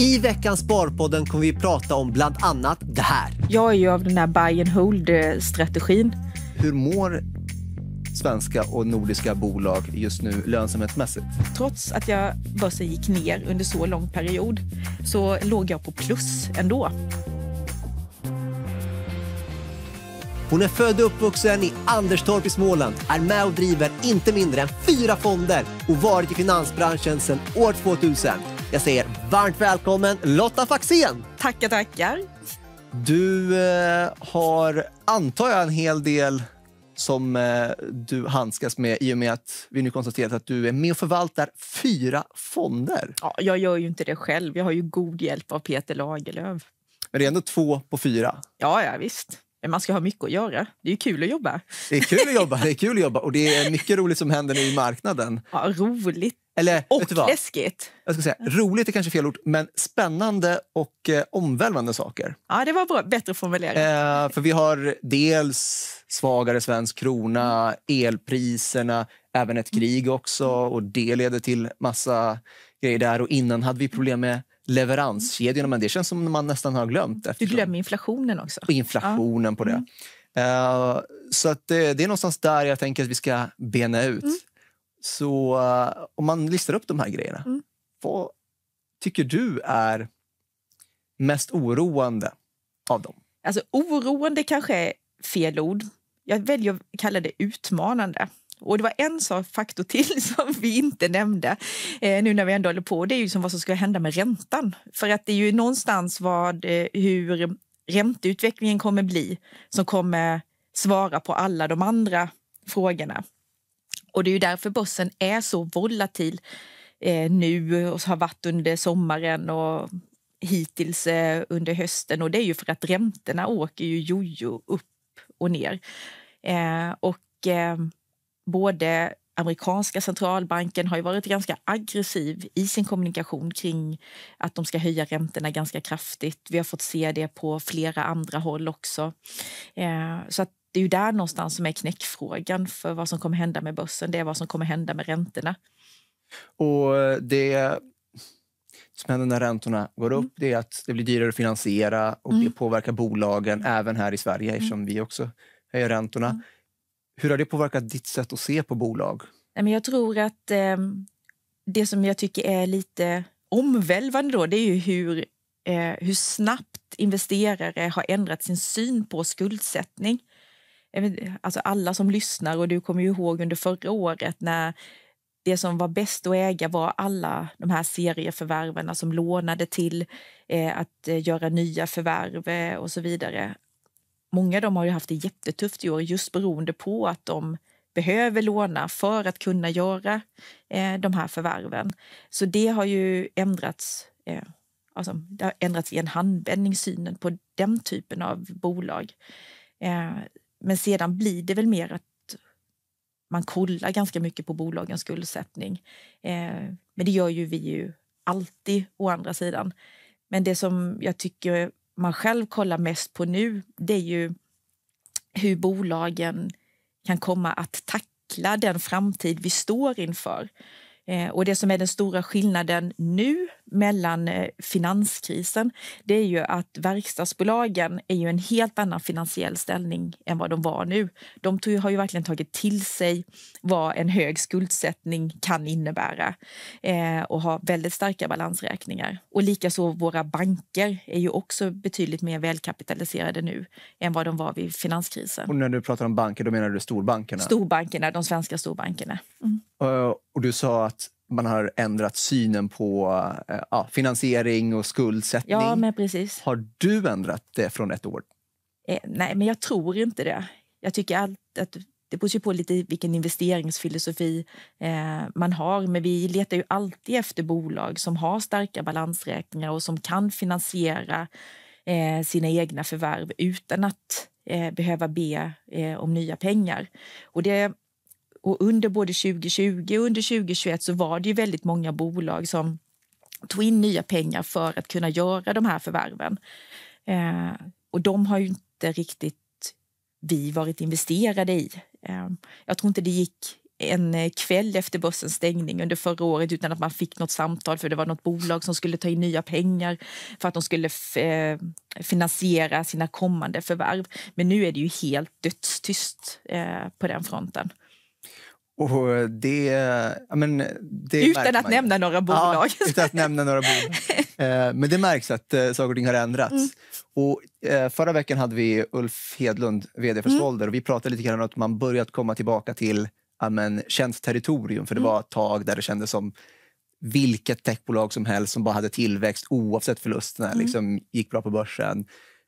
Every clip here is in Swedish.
I veckans Sparpodden kommer vi prata om bland annat det här. Jag är ju av den här buy and hold-strategin. Hur mår svenska och nordiska bolag just nu lönsamhetsmässigt? Trots att jag börsen gick ner under så lång period så låg jag på plus ändå. Hon är född och uppvuxen i Anderstorp i Småland, är med och driver inte mindre än fyra fonder och varit i finansbranschen sedan år 2000. Jag säger varmt välkommen Lotta Faxén! Tackar, tackar. Du eh, har, antar jag, en hel del som eh, du handskas med i och med att vi nu konstaterat att du är med och förvaltar fyra fonder. Ja, jag gör ju inte det själv. Jag har ju god hjälp av Peter Lagerlöf. Men det är ändå två på fyra. Ja, ja visst. Men man ska ha mycket att göra. Det är kul att jobba. Det är kul att jobba, det är kul att jobba. och det är mycket roligt som händer nu i marknaden. Ja, roligt Eller, och läskigt. Jag ska säga, roligt är kanske fel ord, men spännande och eh, omvälvande saker. Ja, det var bra. bättre formulerat. Eh, för vi har dels svagare svensk krona, elpriserna, även ett krig också och det leder till massa grejer där. Och innan hade vi problem med leveranskedjorna. Men det känns som man nästan har glömt. Eftersom. Du glömmer inflationen också. Och inflationen ja. på det. Mm. Uh, så att det, det, är någonstans där jag tänker att vi ska bena ut. Mm. Så uh, om man listar upp de här grejerna. Mm. Vad tycker du är mest oroande av dem? Alltså oroande kanske är fel ord. Jag väljer att kalla det utmanande. Och det var en sak, faktor till som vi inte nämnde eh, nu när vi ändå håller på. Det är ju som vad som ska hända med räntan. För att det är ju någonstans vad, eh, hur ränteutvecklingen kommer bli som kommer svara på alla de andra frågorna. Och det är ju därför börsen är så volatil eh, nu och har varit under sommaren och hittills eh, under hösten. Och det är ju för att räntorna åker ju jojo upp och ner. Eh, och eh, både amerikanska centralbanken har varit ganska aggressiv i sin kommunikation kring att de ska höja räntorna ganska kraftigt. Vi har fått se det på flera andra håll också. Eh, så det är ju där någonstans som är knäckfrågan för vad som kommer hända med börsen. Det är vad som kommer hända med räntorna. Och eh, det som händer när räntorna går upp mm. det är att det blir dyrare att finansiera och mm. det påverkar bolagen även här i Sverige mm. eftersom mm. vi också höjer räntorna. Mm. Hur har det påverkat ditt sätt att se på bolag? jag tror att ehm, det som jag tycker är lite omvälvande då, det är ju hur, eh, hur snabbt investerare har ändrat sin syn på skuldsättning. Alltså alla som lyssnar, och du kommer ju ihåg under förra året när det som var bäst att äga var alla de här serieförvärvarna som lånade till eh, att eh, göra nya förvärv och så vidare. Många av dem har ju haft det jättetufft i år just beroende på att de behöver låna för att kunna göra eh, de här förvärven. Så det har ju ändrats, eh, alltså, det har ändrats i en handvändning, synen på den typen av bolag. Eh, men sedan blir det väl mer att man kollar ganska mycket på bolagens skuldsättning. Eh, men det gör ju vi ju alltid å andra sidan. Men det som jag tycker man själv kollar mest på nu det är ju hur bolagen kan komma att tackla den framtid vi står inför. Eh, och det som är den stora skillnaden nu mellan eh, finanskrisen det är ju att verkstadsbolagen är ju en helt annan finansiell ställning än vad de var nu. De tog, har ju verkligen tagit till sig vad en hög skuldsättning kan innebära eh, och har väldigt starka balansräkningar. Och likaså våra banker är ju också betydligt mer välkapitaliserade nu än vad de var vid finanskrisen. Och när du pratar om banker, då menar du storbankerna? Storbankerna, de svenska storbankerna. Mm. Eh, och du sa att man har ändrat synen på eh, ja, finansiering och skuldsättning. Ja, men precis. Har du ändrat det från ett år? Eh, nej, men jag tror inte det. Jag tycker allt, att det beror ju på lite vilken investeringsfilosofi eh, man har. Men vi letar ju alltid efter bolag som har starka balansräkningar och som kan finansiera eh, sina egna förvärv utan att eh, behöva be eh, om nya pengar. Och det och under både 2020 och under 2021 så var det ju väldigt många bolag som tog in nya pengar för att kunna göra de här förvärven. Eh, och de har ju inte riktigt vi varit investerade i. Eh, jag tror inte det gick en eh, kväll efter börsens stängning under förra året utan att man fick något samtal för det var något bolag som skulle ta in nya pengar för att de skulle eh, finansiera sina kommande förvärv. Men nu är det ju helt dödstyst eh, på den fronten. Och eh, det, men eh, det utan att man. nämna några bolag. Ja, utan att nämna några bolag. Eh, men det märks att saker och ting har ändrats. Mm. Och förra veckan hade vi Ulf Hedlund, vd för mm. Svolder, mm. och vi pratade lite grann om att man börjat komma tillbaka till känt territorium. För det mm. var ett tag där det kändes som vilket techbolag som helst som bara hade tillväxt oavsett förlusterna, mm. liksom, gick bra på börsen.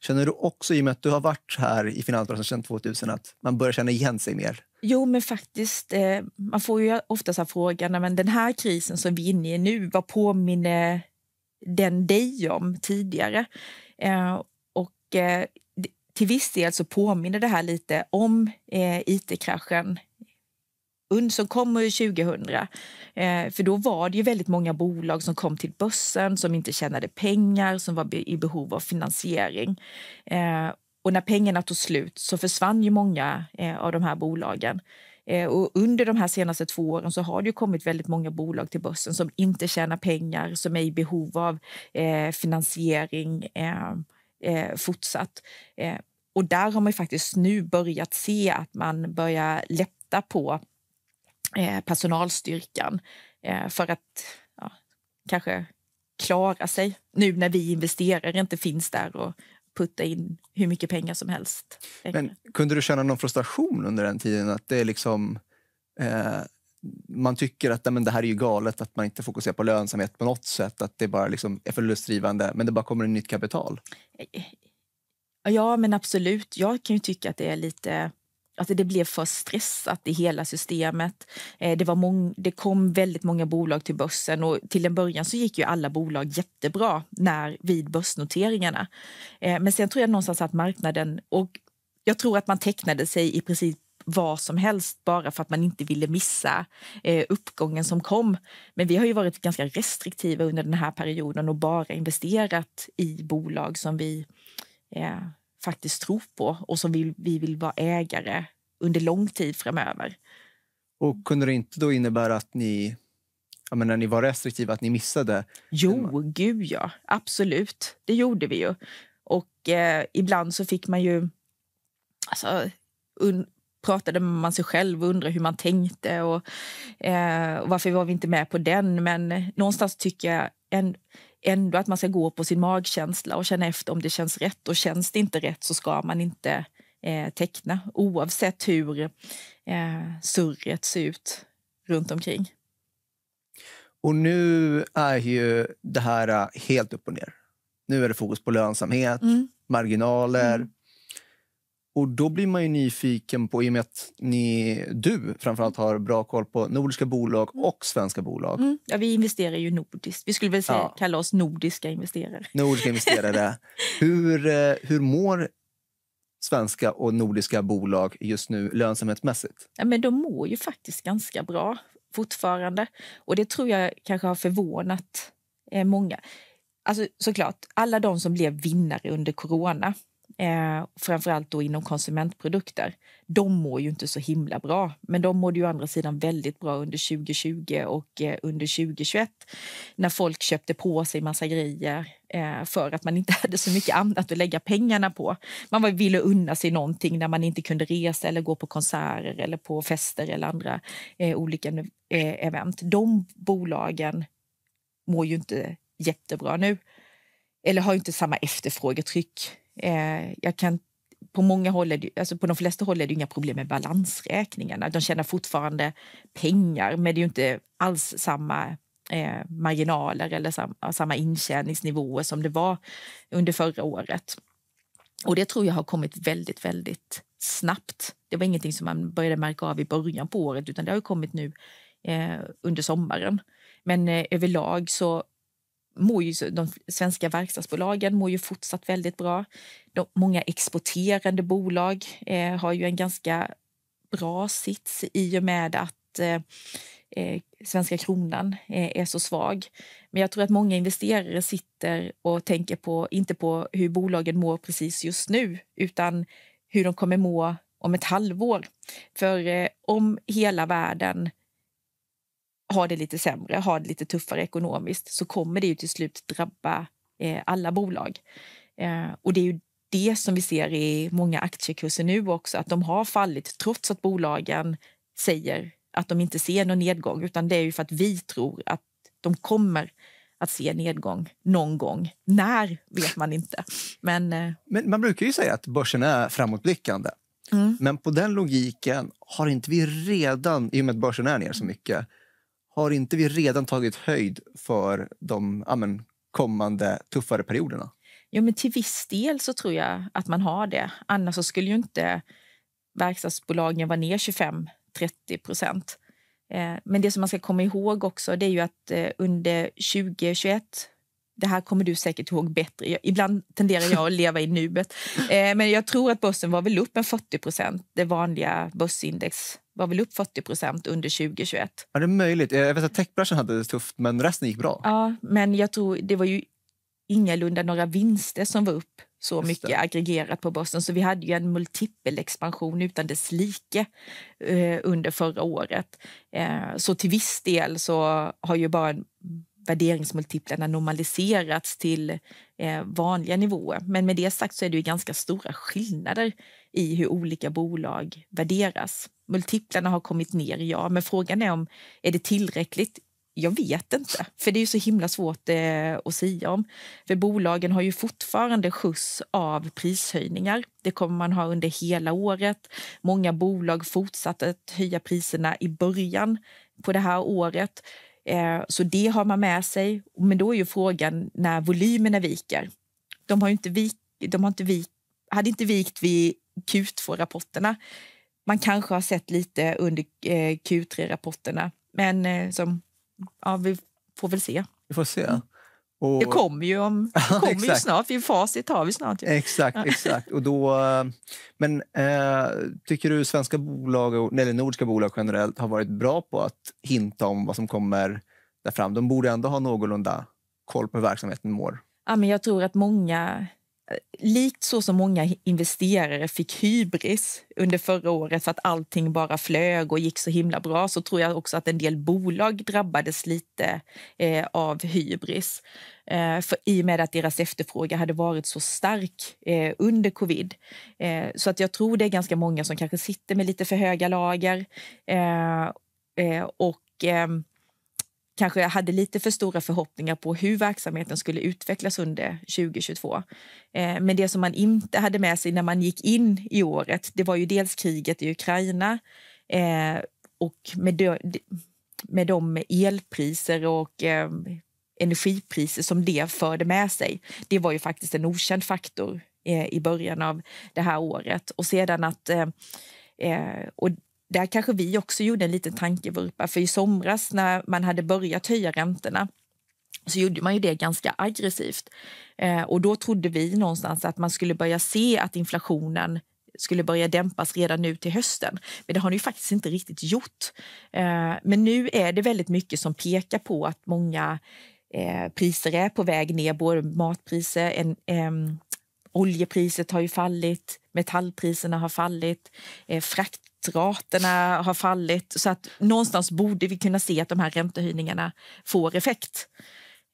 Känner du också, i och med att du har varit här i finansbranschen sedan 2000, att man börjar känna igen sig mer? Jo, men faktiskt. Eh, man får ju ofta frågan, men den här krisen som vi är inne i nu, vad påminner den dig om tidigare? Eh, och eh, till viss del så påminner det här lite om it-kraschen UND som kommer 2000. Eh, för då var det ju väldigt många bolag som kom till börsen som inte tjänade pengar, som var i behov av finansiering. Eh, och när pengarna tog slut så försvann ju många eh, av de här bolagen. Och under de här senaste två åren så har det kommit väldigt många bolag till börsen som inte tjänar pengar, som är i behov av eh, finansiering eh, fortsatt. Eh, och där har man faktiskt nu börjat se att man börjar lätta på eh, personalstyrkan eh, för att ja, kanske klara sig nu när vi investerare inte finns där och putta in hur mycket pengar som helst. Men Kunde du känna någon frustration under den tiden? Att det är liksom... Eh, man tycker att nej, men det här är ju galet, att man inte fokuserar på lönsamhet på något sätt, att det bara liksom är förlustdrivande, men det bara kommer in nytt kapital. Eh, eh, ja, men absolut. Jag kan ju tycka att det är lite Alltså det blev för stressat i hela systemet. Eh, det, var mång, det kom väldigt många bolag till börsen och till en början så gick ju alla bolag jättebra när, vid börsnoteringarna. Eh, men sen tror jag någonstans att marknaden och jag tror att man tecknade sig i princip vad som helst bara för att man inte ville missa eh, uppgången som kom. Men vi har ju varit ganska restriktiva under den här perioden och bara investerat i bolag som vi eh, faktiskt tror på och som vi, vi vill vara ägare under lång tid framöver. Och mm. kunde det inte då innebära att ni, jag menar, ni var restriktiva, att ni missade? Jo, gud ja. Absolut. Det gjorde vi ju. Och eh, ibland så fick man ju... Alltså, un, pratade man sig själv och undrade hur man tänkte och, eh, och varför var vi inte med på den. Men någonstans tycker jag... En, ändå att man ska gå på sin magkänsla och känna efter om det känns rätt. Och känns det inte rätt så ska man inte eh, teckna oavsett hur eh, surret ser ut runt omkring. Och nu är ju det här eh, helt upp och ner. Nu är det fokus på lönsamhet, mm. marginaler, mm. Och då blir man ju nyfiken på, i och med att ni, du framförallt har bra koll på nordiska bolag mm. och svenska bolag. Mm. Ja, vi investerar ju nordiskt. Vi skulle väl säga, ja. kalla oss nordiska investerare. Nordiska investerare. hur, eh, hur mår svenska och nordiska bolag just nu lönsamhetsmässigt? Ja, men de mår ju faktiskt ganska bra fortfarande. Och det tror jag kanske har förvånat eh, många. Alltså såklart, alla de som blev vinnare under corona eh, framförallt då inom konsumentprodukter, de mår ju inte så himla bra. Men de mådde ju å andra sidan väldigt bra under 2020 och eh, under 2021 när folk köpte på sig massa grejer eh, för att man inte hade så mycket annat att lägga pengarna på. Man ville unna sig någonting när man inte kunde resa eller gå på konserter eller på fester eller andra eh, olika eh, event. De bolagen mår ju inte jättebra nu eller har inte samma efterfrågetryck Eh, jag kan på, många håll det, alltså på de flesta håll är det inga problem med balansräkningarna. De tjänar fortfarande pengar, men det är inte alls samma eh, marginaler eller sam, samma intjäningsnivåer som det var under förra året. Och Det tror jag har kommit väldigt, väldigt snabbt. Det var ingenting som man började märka av i början på året utan det har kommit nu eh, under sommaren. Men eh, överlag så mår ju, de svenska verkstadsbolagen mår ju fortsatt väldigt bra. De, många exporterande bolag eh, har ju en ganska bra sits i och med att eh, eh, svenska kronan eh, är så svag. Men jag tror att många investerare sitter och tänker på, inte på hur bolagen mår precis just nu utan hur de kommer må om ett halvår. För eh, om hela världen har det lite sämre, har det lite tuffare ekonomiskt så kommer det ju till slut drabba eh, alla bolag. Eh, och det är ju det som vi ser i många aktiekurser nu också, att de har fallit trots att bolagen säger att de inte ser någon nedgång, utan det är ju för att vi tror att de kommer att se nedgång någon gång. När vet man inte. Men, eh. Men man brukar ju säga att börsen är framåtblickande. Mm. Men på den logiken har inte vi redan, i och med att börsen är ner så mycket, har inte vi redan tagit höjd för de amen, kommande tuffare perioderna? Ja, men till viss del så tror jag att man har det. Annars skulle ju inte verkstadsbolagen vara ner 25-30 procent. Eh, men det som man ska komma ihåg också det är ju att eh, under 2021 det här kommer du säkert ihåg bättre. Ibland tenderar jag att leva i nuet. Eh, men jag tror att börsen var väl upp en 40 procent, det vanliga börsindex var väl upp 40 under 2021. Ja, det är möjligt. Jag vet att techbranschen hade det tufft, men resten gick bra. Ja, men jag tror det var ju ingalunda några vinster som var upp så mycket aggregerat på börsen. Så vi hade ju en multipelexpansion utan dess like eh, under förra året. Eh, så till viss del så har ju bara värderingsmultiplarna normaliserats till eh, vanliga nivåer. Men med det sagt så är det ju ganska stora skillnader i hur olika bolag värderas multiplarna har kommit ner, ja. Men frågan är om är det tillräckligt? Jag vet inte, för det är så himla svårt eh, att säga om. För bolagen har ju fortfarande skjuts av prishöjningar. Det kommer man ha under hela året. Många bolag fortsatte att höja priserna i början på det här året. Eh, så det har man med sig. Men då är ju frågan när volymerna viker. De har inte vik, de har inte vik, hade inte vikt vid Q2-rapporterna man kanske har sett lite under eh, Q3-rapporterna. Men eh, som, ja, vi får väl se. Vi får se. Mm. Och... Det kommer ju, om, det kommer ju snart, för facit har vi snart. Ja. Exakt. exakt. Och då, eh, men eh, tycker du svenska bolag, eller nordiska bolag generellt har varit bra på att hinta om vad som kommer där fram? De borde ändå ha någorlunda koll på hur verksamheten mår. Ja, men jag tror att många likt så som många investerare fick hybris under förra året för att allting bara flög och gick så himla bra så tror jag också att en del bolag drabbades lite eh, av hybris. Eh, för I och med att deras efterfrågan hade varit så stark eh, under covid. Eh, så att jag tror det är ganska många som kanske sitter med lite för höga lager. Eh, eh, och ehm, kanske hade lite för stora förhoppningar på hur verksamheten skulle utvecklas under 2022. Eh, men det som man inte hade med sig när man gick in i året det var ju dels kriget i Ukraina eh, och med de, elpriser och eh, energipriser som det förde med sig. Det var ju faktiskt en okänd faktor i början av det här året. Och sedan att... Och där kanske vi också gjorde en liten tankevurpa, för i somras när man hade börjat höja räntorna så gjorde man ju det ganska aggressivt. Eh, och då trodde vi någonstans att man skulle börja se att inflationen skulle börja dämpas redan nu till hösten. Men det har ni faktiskt inte riktigt gjort. Eh, men nu är det väldigt mycket som pekar på att många eh, priser är på väg ner, både matpriser, en, oljepriset har ju fallit, metallpriserna har fallit, eh, frakt raterna har fallit. Så att någonstans borde vi kunna se att de här räntehöjningarna får effekt.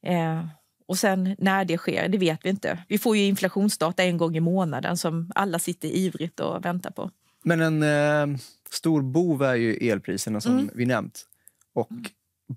Eh, och sen när det sker, det vet vi inte. Vi får ju inflationsdata en gång i månaden som alla sitter ivrigt och väntar på. Men en eh, stor bov är ju elpriserna som mm. vi nämnt. Och mm.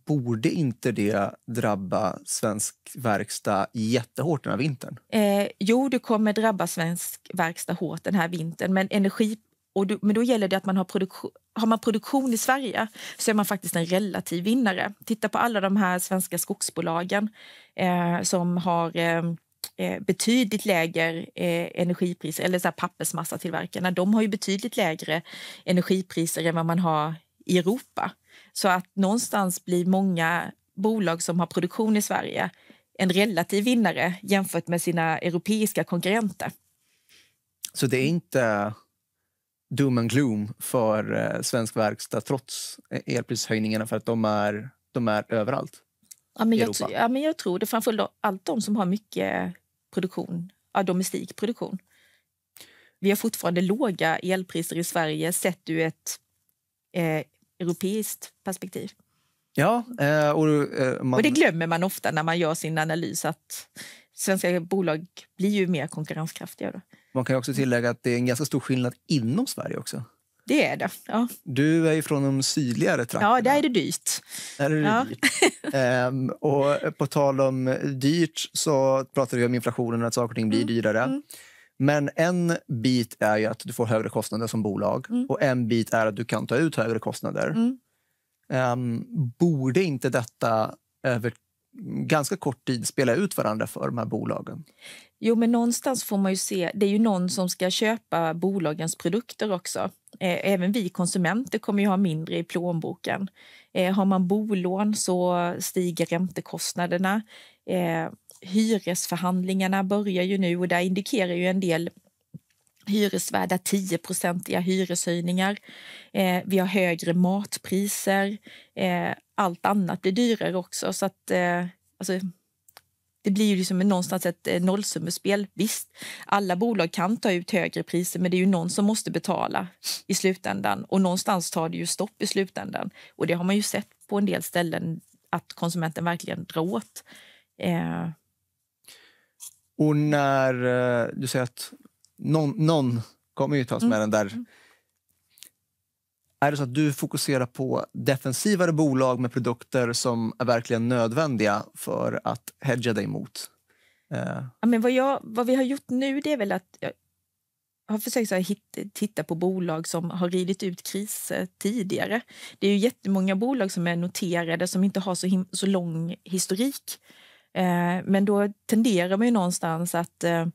borde inte det drabba svensk verkstad jättehårt den här vintern? Eh, jo, det kommer drabba svensk verkstad hårt den här vintern, men energi och då, men då gäller det att man har produktion. Har man produktion i Sverige så är man faktiskt en relativ vinnare. Titta på alla de här svenska skogsbolagen eh, som har eh, eh betydligt lägre eh, energipriser, eller så här pappersmassatillverkarna. De har ju betydligt lägre energipriser än vad man har i Europa. Så att någonstans blir många bolag som har produktion i Sverige en relativ vinnare jämfört med sina europeiska konkurrenter. Så det är inte doom and gloom för eh, svensk verkstad trots eh, elprishöjningarna för att de är, de är överallt. Ja, men jag, ja, men jag tror det. Framförallt allt de som har mycket produktion, ja, domestik produktion. Vi har fortfarande låga elpriser i Sverige sett ur ett eh, europeiskt perspektiv. Ja, eh, och, man... och det glömmer man ofta när man gör sin analys att svenska bolag blir ju mer konkurrenskraftiga. Då. Man kan också mm. tillägga att det är en ganska stor skillnad inom Sverige också. Det är det. Ja. Du är ju från de sydligare trakterna. Ja, där är det dyrt. Där är det ja. dyrt. Ehm, och på tal om dyrt så pratar vi om inflationen att saker och ting blir mm. dyrare. Mm. Men en bit är ju att du får högre kostnader som bolag mm. och en bit är att du kan ta ut högre kostnader. Um, borde inte detta över ganska kort tid spela ut varandra för de här bolagen. Jo, men någonstans får man ju se, det är ju någon som ska köpa bolagens produkter också. Eh, även vi konsumenter kommer ju ha mindre i plånboken. Eh, har man bolån så stiger räntekostnaderna. Eh, hyresförhandlingarna börjar ju nu och där indikerar ju en del hyresvärdar 10-procentiga hyreshöjningar. Eh, vi har högre matpriser. Eh, allt annat blir dyrare också. Så att, eh, alltså, det blir ju liksom någonstans ett eh, nollsummespel. Visst, alla bolag kan ta ut högre priser men det är ju någon som måste betala i slutändan. Och någonstans tar det ju stopp i slutändan. Och det har man ju sett på en del ställen att konsumenten verkligen drar åt. Eh. Och när eh, du säger att någon, någon kommer ju ta oss med mm. den där. Är det så att du fokuserar på defensivare bolag med produkter som är verkligen nödvändiga för att hedga dig mot? Eh. men vad, jag, vad vi har gjort nu det är väl att jag har försökt så hit, titta på bolag som har ridit ut kriser eh, tidigare. Det är ju jättemånga bolag som är noterade som inte har så, him- så lång historik. Eh, men då tenderar man ju någonstans att eh,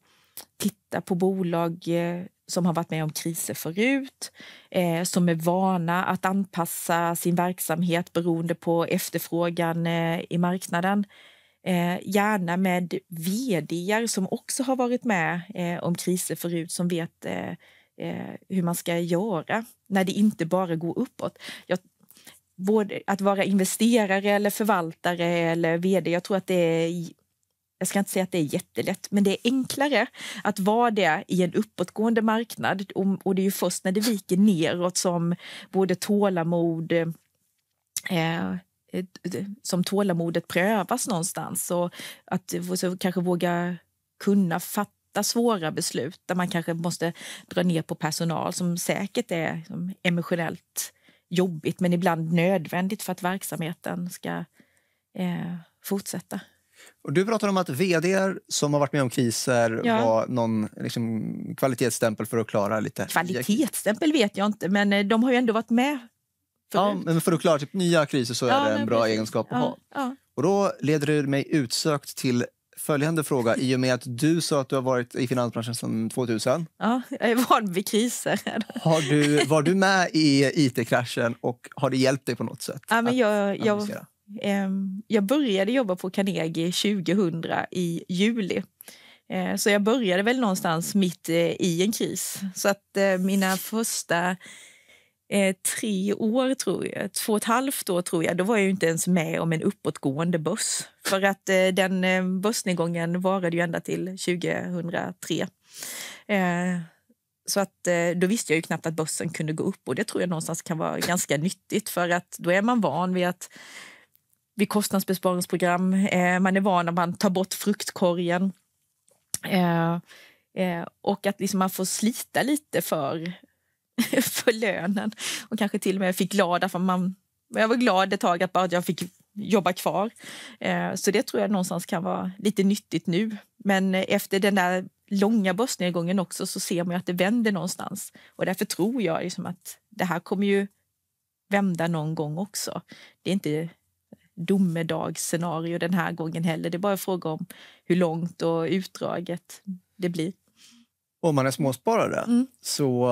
titta på bolag eh, som har varit med om kriser förut, eh, som är vana att anpassa sin verksamhet beroende på efterfrågan eh, i marknaden. Eh, gärna med vd som också har varit med eh, om kriser förut, som vet eh, hur man ska göra när det inte bara går uppåt. Jag, både att vara investerare eller förvaltare eller vd, jag tror att det är jag ska inte säga att det är jättelätt, men det är enklare att vara det i en uppåtgående marknad. Och, det är ju först när det viker neråt som både tålamod eh, eh som tålamodet prövas någonstans och att så kanske våga kunna fatta svåra beslut där man kanske måste dra ner på personal som säkert är emotionellt jobbigt men ibland nödvändigt för att verksamheten ska eh, fortsätta. Och du pratar om att vd som har varit med om kriser ja. var någon liksom, kvalitetsstämpel för att klara lite... Kvalitetsstämpel vet jag inte, men eh, de har ju ändå varit med. Ja, men för att klara typ, nya kriser så ja, är det en bra precis. egenskap att ha. Och då leder det mig utsökt till följande fråga. I och med att du sa att du har varit i finansbranschen sedan 2000. Ja, jag är van vid kriser. Har du, var du med i it-kraschen och har det hjälpt dig på något sätt? Ja, men jag, jag, Ehm, jag började jobba på Carnegie 2000 i juli. Ehm, så jag började väl någonstans mitt eh, i en kris. Så att eh, mina första eh, tre år, tror jag, två och ett halvt år, tror jag, då var jag inte ens med om en uppåtgående börs. För att den börsnedgången varade ju ända till 2003. Ehm, så att då visste jag ju knappt att börsen kunde gå upp och det tror jag någonstans kan vara ganska nyttigt för att då är man van vid att vid kostnadsbesparingsprogram. Eh, man är van att man tar bort fruktkorgen. Eh, eh, och att liksom man får slita lite för, för lönen. Och kanske till och med fick glada för man... Jag var glad ett tag att bara jag fick jobba kvar. Eh, så det tror jag någonstans kan vara lite nyttigt nu. Men efter den där långa börsnedgången också så ser man att det vänder någonstans. Och därför tror jag liksom att det här kommer ju vända någon gång också. Det är inte domedagsscenario den här gången heller. Det är bara en fråga om hur långt och utdraget det blir. Om man är småsparare mm. så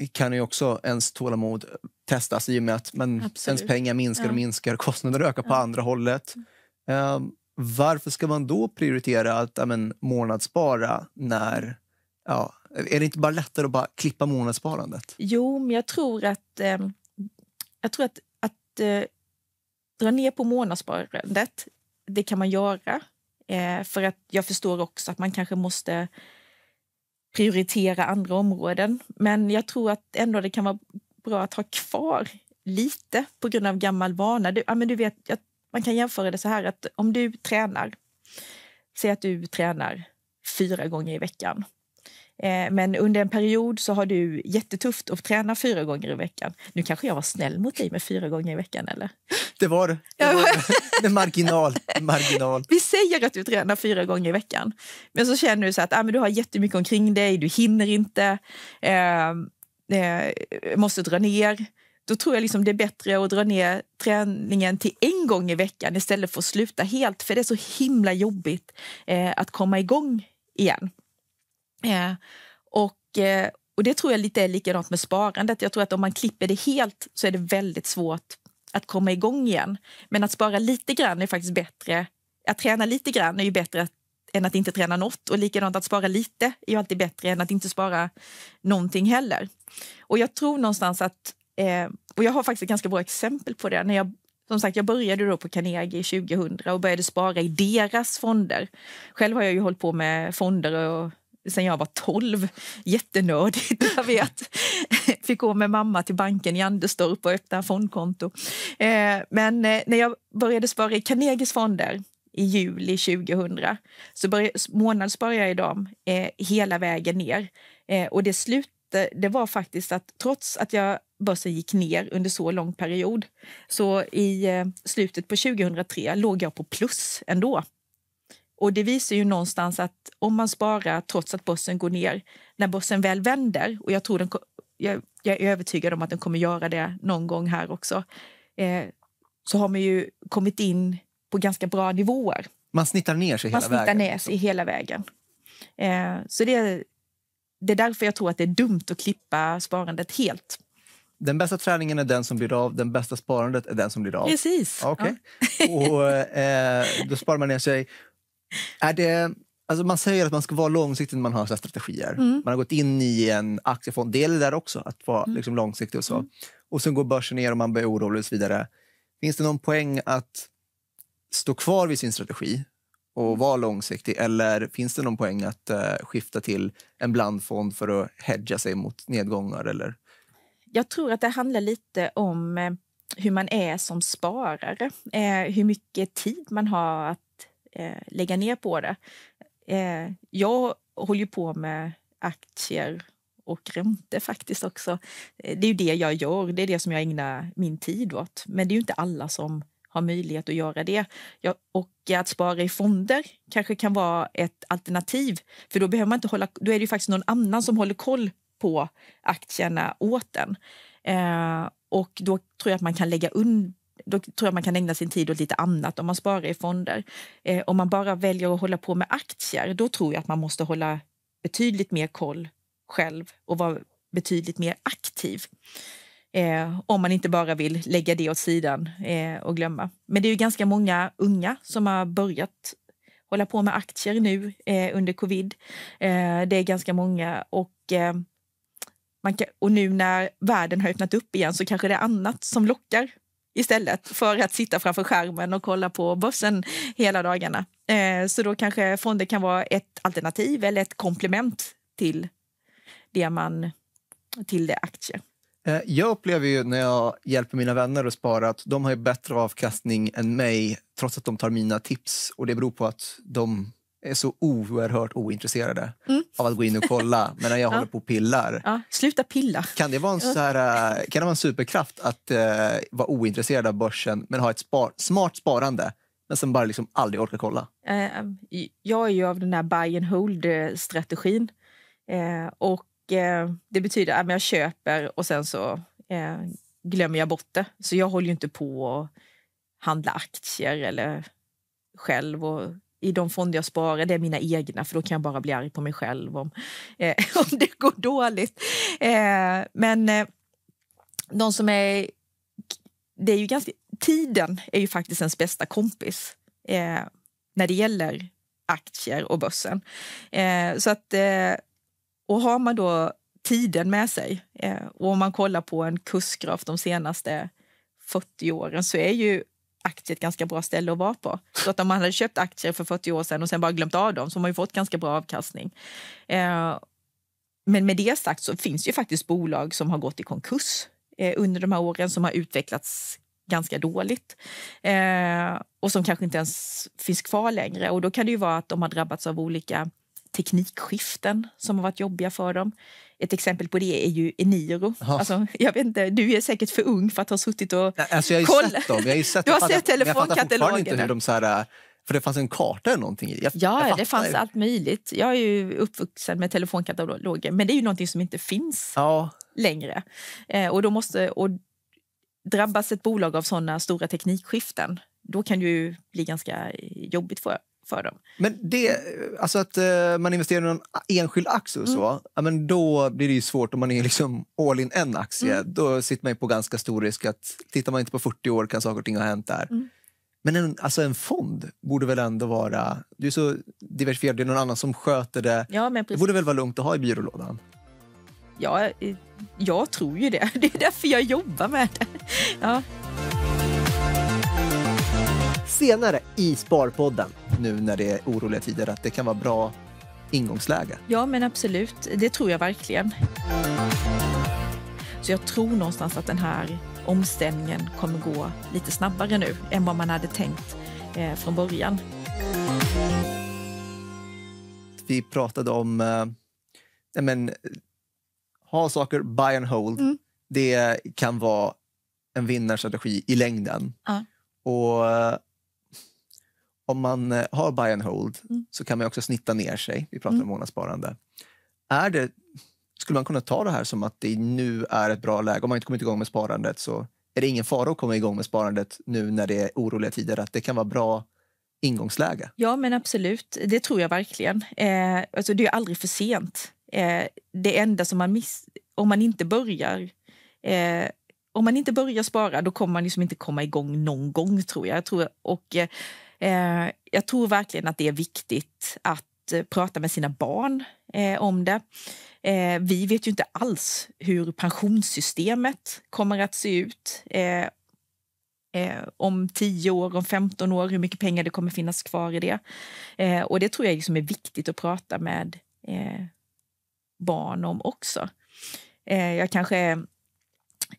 eh, kan ju också ens tålamod testas i och med att man, ens pengar minskar och minskar, kostnader ökar ja. på andra hållet. Um, varför ska man då prioritera att amen, månadsspara när... Ja, är det inte bara lättare att bara klippa månadssparandet? Jo, men jag tror att, eh, jag tror att, att eh, dra ner på månadssparandet. Det kan man göra. Eh, för att jag förstår också att man kanske måste prioritera andra områden. Men jag tror att ändå det kan vara bra att ha kvar lite på grund av gammal vana. Du, ja, men du vet, man kan jämföra det så här att om du tränar, säg att du tränar fyra gånger i veckan. Eh, men under en period så har du jättetufft att träna fyra gånger i veckan. Nu kanske jag var snäll mot dig med fyra gånger i veckan, eller? det var det. Det, var det. marginal, marginal. Vi säger att du tränar fyra gånger i veckan. Men så känner du så att ah, men du har jättemycket omkring dig, du hinner inte, eh, eh, måste dra ner. Då tror jag liksom det är bättre att dra ner träningen till en gång i veckan istället för att sluta helt. För det är så himla jobbigt eh, att komma igång igen. Eh, och, eh, och det tror jag lite är likadant med sparandet. Jag tror att om man klipper det helt så är det väldigt svårt att komma igång igen. Men att spara lite grann är faktiskt bättre. Att träna lite grann är ju bättre än att inte träna något och likadant att spara lite är ju alltid bättre än att inte spara någonting heller. Och jag tror någonstans att, eh, och jag har faktiskt ett ganska bra exempel på det, när jag som sagt, jag började då på Carnegie 2000 och började spara i deras fonder. Själv har jag ju hållit på med fonder och, sen jag var 12. Jättenördigt, jag vet fick gå med mamma till banken i Anderstorp och öppna fondkonto. Eh, men eh, när jag började spara i Carnegies fonder i juli 2000 så månadssparade jag i dem eh, hela vägen ner. Och det slut det var faktiskt att trots att jag börsen gick ner under så lång period så i slutet på 2003 låg jag på plus ändå. Och Det visar ju någonstans att om man sparar trots att börsen går ner, när börsen väl vänder och jag tror den jag, jag, är övertygad om att den kommer göra det någon gång här också, eh, så har man ju kommit in på ganska bra nivåer. Man snittar ner sig man hela vägen? ner liksom. sig hela vägen. Eh, så det, det är därför jag tror att det är dumt att klippa sparandet helt. Den bästa träningen är den som blir av, den bästa sparandet är den som blir av. Precis. Okay. Ja. Och, eh, då sparar man ner sig. Är det, Alltså man säger att man ska vara långsiktig när man har så strategier. Mm. Man har gått in i en aktiefond. Det där också, att vara mm. liksom långsiktig. Och så mm. Och sen går börsen ner och man blir orolig. och så vidare. Finns det någon poäng att stå kvar vid sin strategi och vara långsiktig eller finns det någon poäng att uh, skifta till en blandfond för att hedga sig mot nedgångar? Eller? Jag tror att det handlar lite om eh, hur man är som sparare. Eh, hur mycket tid man har att eh, lägga ner på det. Eh, jag håller ju på med aktier och räntor faktiskt också. Eh, det är ju det jag gör, det är det som jag ägnar min tid åt. Men det är ju inte alla som har möjlighet att göra det. Ja, och att spara i fonder kanske kan vara ett alternativ. För då, behöver man inte hålla, då är det ju faktiskt någon annan som håller koll på aktierna åt en. Eh, och då tror jag att man kan lägga un, då tror jag man kan ägna sin tid åt lite annat om man sparar i fonder. Eh, om man bara väljer att hålla på med aktier, då tror jag att man måste hålla betydligt mer koll själv och vara betydligt mer aktiv. Eh, om man inte bara vill lägga det åt sidan eh, och glömma. Men det är ju ganska många unga som har börjat hålla på med aktier nu eh, under covid. Eh, det är ganska många och eh, man kan, och nu när världen har öppnat upp igen så kanske det är annat som lockar istället för att sitta framför skärmen och kolla på börsen hela dagarna. Eh, så då kanske fonder kan vara ett alternativ eller ett komplement till det man till det aktier. Eh, jag upplever ju när jag hjälper mina vänner att spara att de har bättre avkastning än mig trots att de tar mina tips. Och Det beror på att de är så oerhört ointresserade mm. av att gå in och kolla medan jag ja. håller på och pillar. Ja. Sluta pilla. Kan det vara en, så här, eh, kan det vara en superkraft att eh, vara ointresserad av börsen men ha ett spar smart sparande men sen bara liksom aldrig orka kolla? Eh, jag är ju av den här buy and hold-strategin. Eh, och eh, Det betyder att jag köper och sen så eh, glömmer jag bort det. Så jag håller ju inte på att handla aktier eller själv och i de fonder jag sparar, det är mina egna för då kan jag bara bli arg på mig själv om, eh, om det går dåligt. Eh, men eh, de som är... Det är ju ganska, tiden är ju faktiskt ens bästa kompis eh, när det gäller aktier och börsen. Eh, så att, eh, och har man då tiden med sig och om man kollar på en kursgraf de senaste 40 åren så är ju aktier ett ganska bra ställe att vara på. Så att om man hade köpt aktier för 40 år sedan och sen bara glömt av dem så har man ju fått ganska bra avkastning. Eh, men med det sagt så finns ju faktiskt bolag som har gått i konkurs eh, under de här åren som har utvecklats ganska dåligt eh, och som kanske inte ens finns kvar längre. Och då kan det ju vara att de har drabbats av olika teknikskiften som har varit jobbiga för dem ett exempel på det är ju Eniro. Alltså, jag vet inte, du är säkert för ung för att ha suttit och alltså, jag kollat. Sett dem. Jag har sett, du har sett telefonkatalogen. inte hur de för det fanns en karta eller någonting i. Jag, ja, jag det fanns allt möjligt. Jag är ju uppvuxen med telefonkataloger, men det är ju någonting som inte finns ja. längre. Eh, och då måste... Och, Drabbas ett bolag av sådana stora teknikskiften, då kan det ju bli ganska jobbigt för för dem. Men det, alltså att eh, man investerar i någon enskild aktie och så, mm. ja, men då blir det ju svårt om man är liksom all in en aktie. Mm. Då sitter man på ganska stor risk att tittar man inte på 40 år kan saker och ting ha hänt där. Mm. Men en, alltså en fond borde väl ändå vara... Du är så diversifierad, det är någon annan som sköter det. Ja, men det borde väl vara lugnt att ha i byrålådan? Ja, eh, jag tror ju det. Det är därför jag jobbar med det. Ja senare i Sparpodden. Nu när det är oroliga tider, att det kan vara bra ingångsläge. Ja, men absolut. Det tror jag verkligen. Så jag tror någonstans att den här omställningen kommer gå lite snabbare nu än vad man hade tänkt eh, från början. Vi pratade om eh, men, ha saker, buy and hold. Mm. Det kan vara en vinnarstrategi i längden. Ja. Och eh, om man eh, har buy and hold mm. så kan man också snitta ner sig. Vi pratar mm. om månadssparande. Är det, skulle man kunna ta det här som att det nu är ett bra läge? Om man inte kommit igång med sparandet så är det ingen fara att komma igång med sparandet nu när det är oroliga tider? Att det kan vara bra ingångsläge? Ja, men absolut. Det tror jag verkligen. Eh, alltså, det är aldrig för sent. Eh, det enda som man miss... Om man inte börjar eh, om man inte börjar spara då kommer man liksom inte komma igång någon gång tror jag. jag tror, och, eh, Eh, jag tror verkligen att det är viktigt att eh, prata med sina barn eh, om det. Eh, vi vet ju inte alls hur pensionssystemet kommer att se ut eh, eh om 10 år, om 15 år, hur mycket pengar det kommer finnas kvar i det. Eh, och det tror jag liksom är viktigt att prata med barn om också. jag kanske,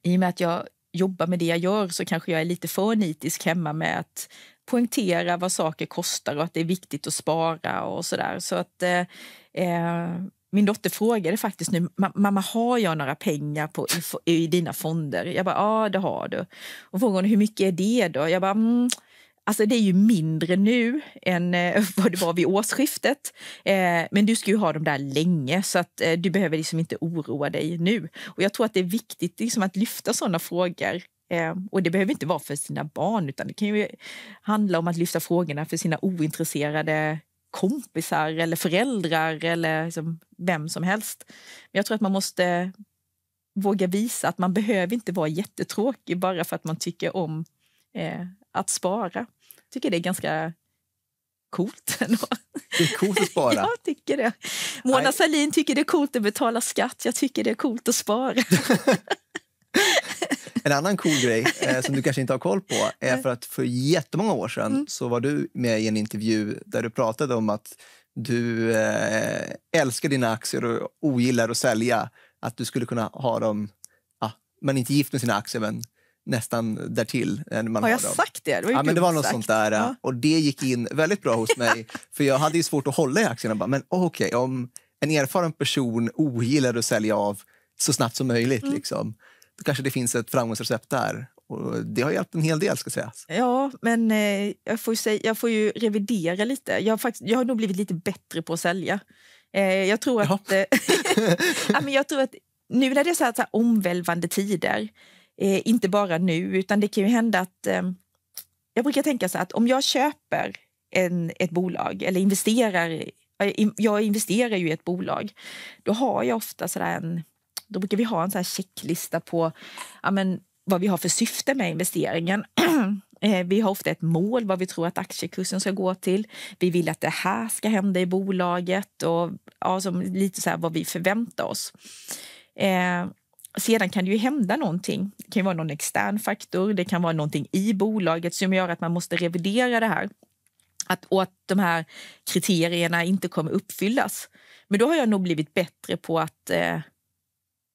i och med att jag jobbar med det jag gör så kanske jag är lite för nitisk hemma med att poängtera vad saker kostar och att det är viktigt att spara och sådär. Så att eh, eh min dotter frågade faktiskt nu, mamma har jag några pengar på, i, i dina fonder? Jag bara, ja ah, det har du. Och frågade hon, hur mycket är det då? Jag bara, mm, Alltså det är ju mindre nu än eh, vad det var vid årsskiftet. Eh, men du ska ju ha dem där länge så att du behöver liksom inte oroa dig nu. Och jag tror att det är viktigt liksom att lyfta sådana frågor Ehm, och det behöver inte vara för sina barn, utan det kan ju handla om att lyfta frågorna för sina ointresserade kompisar eller föräldrar eller liksom vem som helst. Men jag tror att man måste våga visa att man behöver inte vara jättetråkig bara för att man tycker om eh, att spara. Jag tycker det är ganska coolt ändå. Det är coolt att spara. Jag tycker det. Mona Sahlin tycker det är coolt att betala skatt. Jag tycker det är coolt att spara. En annan cool grej eh, som du kanske inte har koll på är för att för jättemånga år sedan mm. så var du med i en intervju där du pratade om att du eh, älskar dina aktier och ogillar att sälja. Att du skulle kunna ha dem, ja, man är inte gift med sina aktier men nästan därtill. När man har jag har sagt det? Det var, ja, men det var något sagt. sånt där. Ja. Och det gick in väldigt bra hos mig. för jag hade ju svårt att hålla i aktierna. Bara, men okej, okay, om en erfaren person ogillar att sälja av så snabbt som möjligt. Mm. Liksom kanske det finns ett framgångsrecept där. Och det har hjälpt en hel del. ska sägas. Ja, men eh, jag, får säga, jag får ju revidera lite. Jag har, faktiskt, jag har nog blivit lite bättre på att sälja. Eh, jag, tror att, eh, ja, men jag tror att nu när det är så här, så här omvälvande tider, eh, inte bara nu, utan det kan ju hända att... Eh, jag brukar tänka så här, att om jag köper en, ett bolag eller investerar jag investerar ju i ett bolag, då har jag ofta sådär en då brukar vi ha en så checklista på ja, men, vad vi har för syfte med investeringen. Eh, vi har ofta ett mål, vad vi tror att aktiekursen ska gå till. Vi vill att det här ska hända i bolaget och ja, lite så här vad vi förväntar oss. Eh, sedan kan det ju hända någonting. Det kan vara någon extern faktor, det kan vara någonting i bolaget som gör att man måste revidera det här. Att, och att de här kriterierna inte kommer uppfyllas. Men då har jag nog blivit bättre på att eh,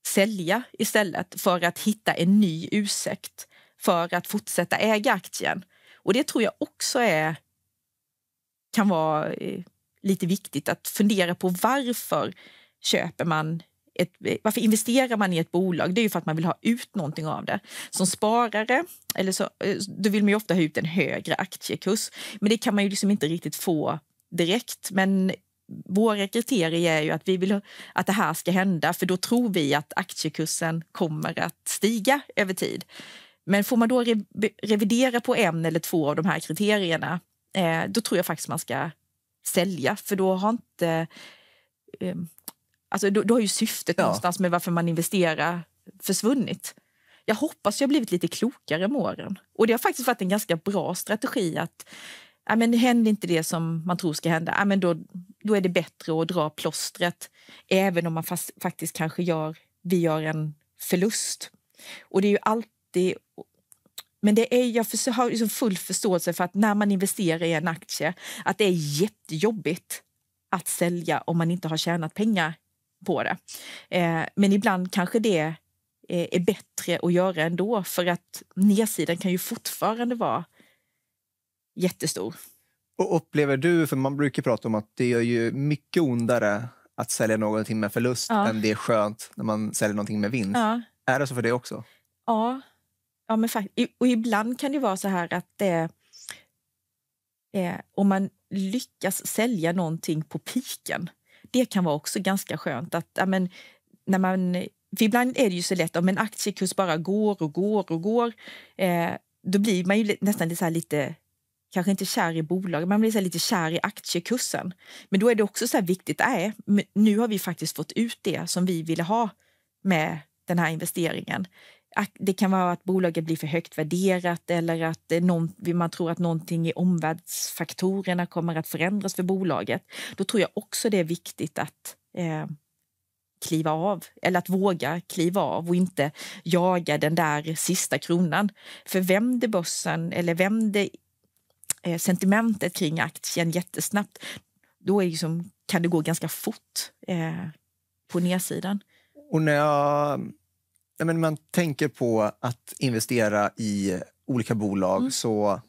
sälja istället för att hitta en ny ursäkt för att fortsätta äga aktien. Och det tror jag också är, kan vara eh, lite viktigt att fundera på varför köper man ett, varför investerar man i ett bolag? Det är ju för att man vill ha ut någonting av det. Som sparare eller så, eh, då vill man ju ofta ha ut en högre aktiekurs, men det kan man ju liksom inte riktigt få direkt. Men våra kriterier är ju att vi vill att det här ska hända för då tror vi att aktiekursen kommer att stiga över tid. Men får man då re revidera på en eller två av de här kriterierna, eh, då tror jag faktiskt man ska sälja för då har inte... Eh, alltså då, då, har ju syftet ja. någonstans med varför man investerar försvunnit. Jag hoppas jag blivit lite klokare med åren. Och det har faktiskt varit en ganska bra strategi att ja, men händer inte det som man tror ska hända, ja, men då, då är det bättre att dra plåstret. Även om man fast, faktiskt kanske gör, vi gör en förlust. Och det är ju alltid... Men det är, jag har liksom full förståelse för att när man investerar i en aktie att det är jättejobbigt att sälja om man inte har tjänat pengar på det. Eh, men ibland kanske det eh, är bättre att göra ändå för att nedsidan kan ju fortfarande vara jättestor. Och upplever du, för man brukar prata om att det gör ju mycket ondare att sälja någonting med förlust ja. än det är skönt när man säljer någonting med vinst. Ja. Är det så för dig också? Ja. ja men och ibland kan det vara så här att det, eh, om man lyckas sälja någonting på piken, det kan vara också ganska skönt. att ja, men, när man, ibland är det ju så lätt om en aktiekurs bara går och går och går. Eh, då blir man ju nästan lite, så lite kanske inte kär i bolaget, man blir så lite kär i aktiekursen. Men då är det också så viktigt, äh, nej, nu har vi faktiskt fått ut det som vi ville ha med den här investeringen. Det kan vara att bolaget blir för högt värderat eller att någon, man tror att någonting i omvärldsfaktorerna kommer att förändras för bolaget. Då tror jag också det är viktigt att eh, kliva av eller att våga kliva av och inte jaga den där sista kronan. För vände börsen eller vände Eh, sentimentet kring aktien jättesnabbt, då är liksom, kan det gå ganska fort eh, på nedsidan. Och när jag, jag menar, man tänker på att investera i olika bolag mm. så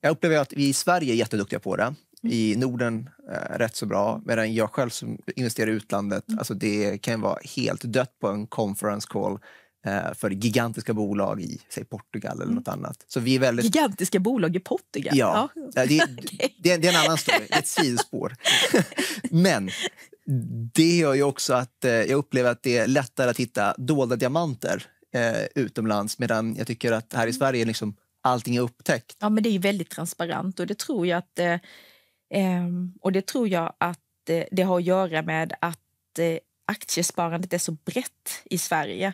jag upplever att vi i Sverige är jätteduktiga på det. Mm. I Norden eh, rätt så bra, medan jag själv som investerar i utlandet, mm. alltså det kan vara helt dött på en conference call Eh, för gigantiska bolag i säg Portugal eller mm. något annat. Så vi är väldigt... Gigantiska bolag i Portugal? Ja, ja. Det, det, det, är en annan story, ett sidospår. Men det gör ju också att eh, jag upplever att det är lättare att hitta dolda diamanter eh, utomlands medan jag tycker att här i mm. Sverige liksom allting är upptäckt. Ja, men det är väldigt transparent och det tror jag att, eh, ehm, och det, tror jag att eh, det har att göra med att eh, aktiesparandet är så brett i Sverige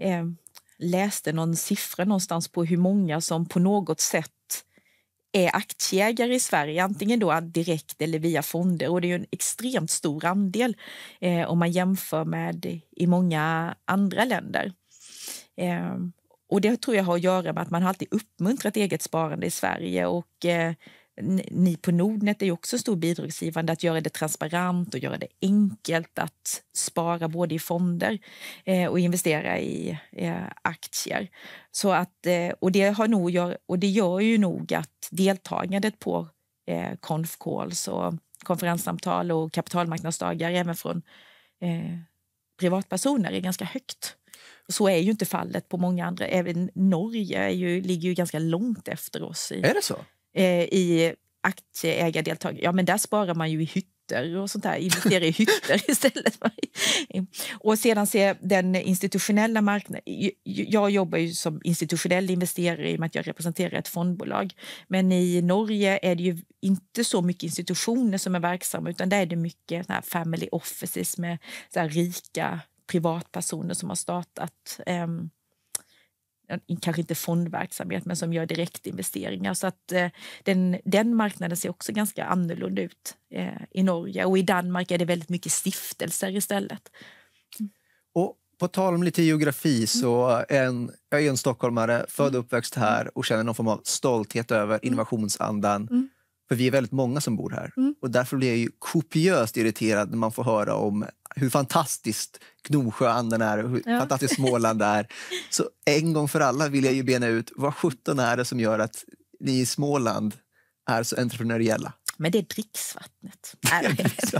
eh, läste någon siffra någonstans på hur många som på något sätt är aktieägare i Sverige, antingen då direkt eller via fonder. Och det är en extremt stor andel eh, om man jämför med i många andra länder. Eh, och det tror jag har att göra med att man alltid uppmuntrat eget sparande i Sverige och eh, ni på Nordnet är också stor bidragsgivande att göra det transparent och göra det enkelt att spara både i fonder eh, och investera i eh, aktier. Så att, eh, och, det har nog, och det gör ju nog att deltagandet på conf calls och konferenssamtal och kapitalmarknadsdagar även från privatpersoner är ganska högt. Så är ju inte fallet på många andra. Även Norge är ju, ligger ju ganska långt efter oss. I, är det så? eh, i aktieägardeltag, ja men där sparar man ju i hytter och sånt där, investerar i hytter istället. och sedan se den institutionella marknaden. Jag jobbar ju som institutionell investerare i och med att jag representerar ett fondbolag. Men i Norge är det ju inte så mycket institutioner som är verksamma utan där är det mycket här family offices med så rika privatpersoner som har startat um, kanske inte fondverksamhet, men som gör direktinvesteringar. Så att eh, den, den marknaden ser också ganska annorlunda ut eh, i Norge. Och i Danmark är det väldigt mycket stiftelser istället. Mm. Och på tal om lite geografi, mm. så en, jag är en stockholmare, född och mm. uppväxt här och känner någon form av stolthet över mm. innovationsandan. Mm för vi är väldigt många som bor här. Mm. Och därför blir jag ju kopiöst irriterad när man får höra om hur fantastiskt Gnosjöanden är och hur ja. fantastiskt Småland är. Så en gång för alla vill jag ju bena ut vad sjutton är det som gör att ni i Småland är så entreprenöriella? Men det är dricksvattnet.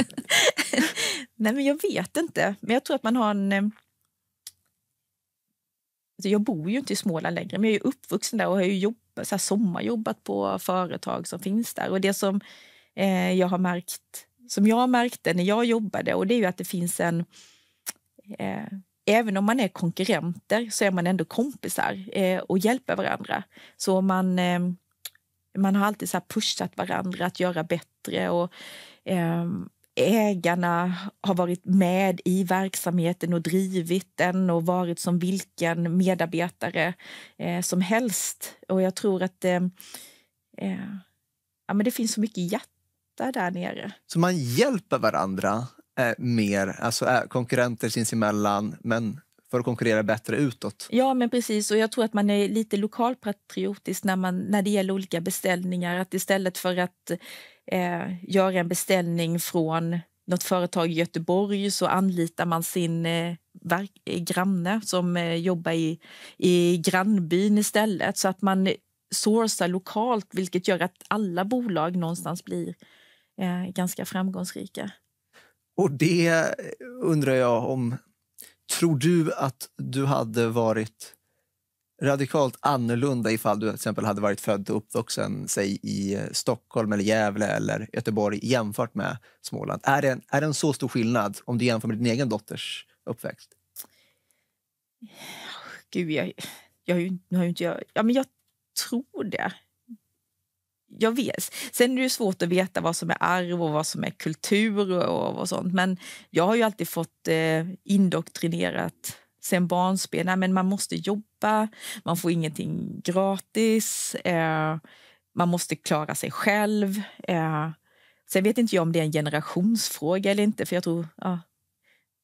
Nej, men jag vet inte. Men jag tror att man har en... Eh, alltså, jag bor ju inte i Småland längre, men jag är uppvuxen där och har ju jobbat så här, sommarjobbat på företag som finns där. Och det som eh, jag har märkt, som jag märkte när jag jobbade, och det är ju att det finns en... Eh, även om man är konkurrenter så är man ändå kompisar eh, och hjälper varandra. Så man, eh, man har alltid så pushat varandra att göra bättre och eh, ägarna har varit med i verksamheten och drivit den och varit som vilken medarbetare eh, som helst. Och jag tror att eh, eh, ja, men det finns så mycket hjärta där nere. Så man hjälper varandra eh, mer, alltså eh, konkurrenter sinsemellan, men för att konkurrera bättre utåt. Ja, men precis. Och jag tror att man är lite lokalpatriotisk när, man, när det gäller olika beställningar. Att istället för att eh, göra en beställning från något företag i Göteborg så anlitar man sin eh, verk, eh, granne som eh, jobbar i, i grannbyn istället så att man sourcar lokalt vilket gör att alla bolag någonstans blir eh, ganska framgångsrika. Och det undrar jag om... Tror du att du hade varit radikalt annorlunda ifall du till exempel hade varit född och uppvuxen säg, i eh, Stockholm, eller Gävle eller Göteborg jämfört med Småland? Är det, en, är det en så stor skillnad om du jämför med din egen dotters uppväxt? Gud, jag, jag, nu har ju inte jag... Ja, men jag tror det. Jag vet. Sen är det svårt att veta vad som är arv och vad som är kultur och, och sånt. Men jag har ju alltid fått eh, indoktrinerat sen barnsben, nej, men man måste jobba, man får ingenting gratis, eh, man måste klara sig själv. Eh. Sen vet inte jag om det är en generationsfråga eller inte, för jag tror ja,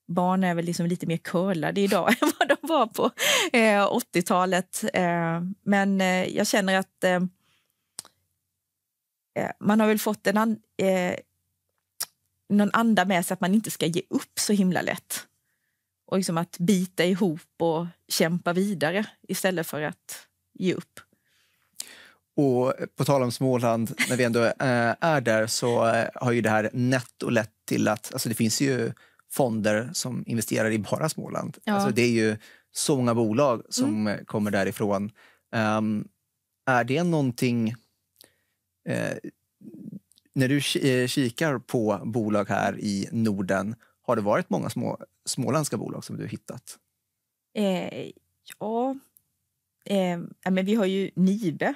barn är väl liksom lite mer curlade idag än vad de var på eh, 80-talet. Eh, men eh, jag känner att eh, eh, man har väl fått en an, någon anda med sig att man inte ska ge upp så himla lätt och liksom att bita ihop och kämpa vidare istället för att ge upp. Och på tal om Småland, när vi ändå eh, är där så eh, har ju det här nätt och lett till att alltså det finns ju fonder som investerar i bara Småland. Ja. Alltså det är ju så många bolag som mm. kommer därifrån. Um, är det någonting... Eh, när du eh, kikar på bolag här i Norden, har det varit många små småländska bolag som du hittat? Eh, ja... Eh, men vi har ju Nibe.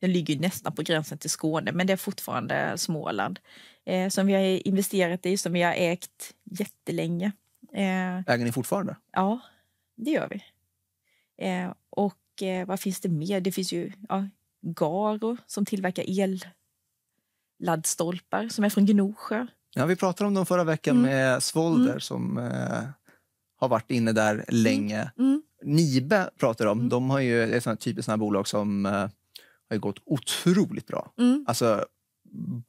Den ligger nästan på gränsen till Skåne, men det är fortfarande Småland eh, som vi har investerat i, som vi har ägt jättelänge. Eh, Äger ni fortfarande? Ja, det gör vi. Eh, och eh, vad finns det mer? Det finns ju ja, Garo som tillverkar elladdstolpar som är från Gnosjö. Ja, vi pratade om dem förra veckan mm. med Svolder mm. som eh, har varit inne där mm. länge. Mm. Nibe pratar om. De har ju ett sånt typiskt sånt bolag som eh, har gått otroligt bra. Alltså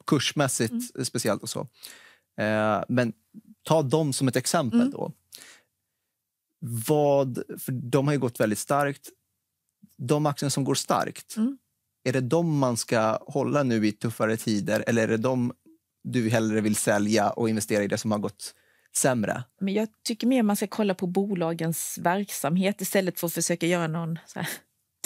kursmässigt speciellt och så. Eh, men ta dem som ett exempel då. Vad, för de har ju gått väldigt starkt. De aktier som går starkt, är det dem man ska hålla nu i tuffare tider eller är det de du hellre vill sälja och investera i det som har gått sämre? Men jag tycker mer man ska kolla på bolagens verksamhet istället för att försöka göra någon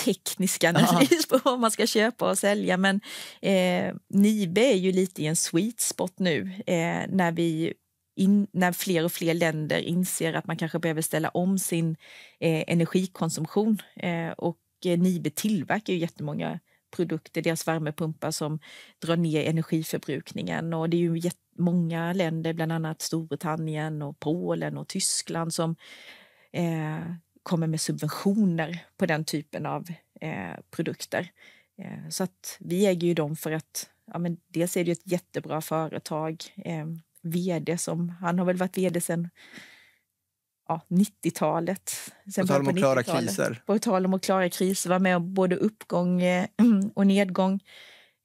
teknisk analys ja. på vad man ska köpa och sälja. Men eh, Nibe är ju lite i en sweet spot nu eh, när vi in, när fler och fler länder inser att man kanske behöver ställa om sin eh, energikonsumtion. Eh, och eh, Nibe tillverkar ju jättemånga produkter, deras värmepumpar som drar ner energiförbrukningen. Och det är ju många länder, bland annat Storbritannien och Polen och Tyskland som eh, kommer med subventioner på den typen av eh, produkter. Eh, så att vi äger ju dem för att ja, men dels är det ju ett jättebra företag. Eh, vd som, han har väl varit vd sedan ja, 90-talet. på tal om att klara kriser. På tal om att klara kriser, var med om både uppgång eh, och nedgång.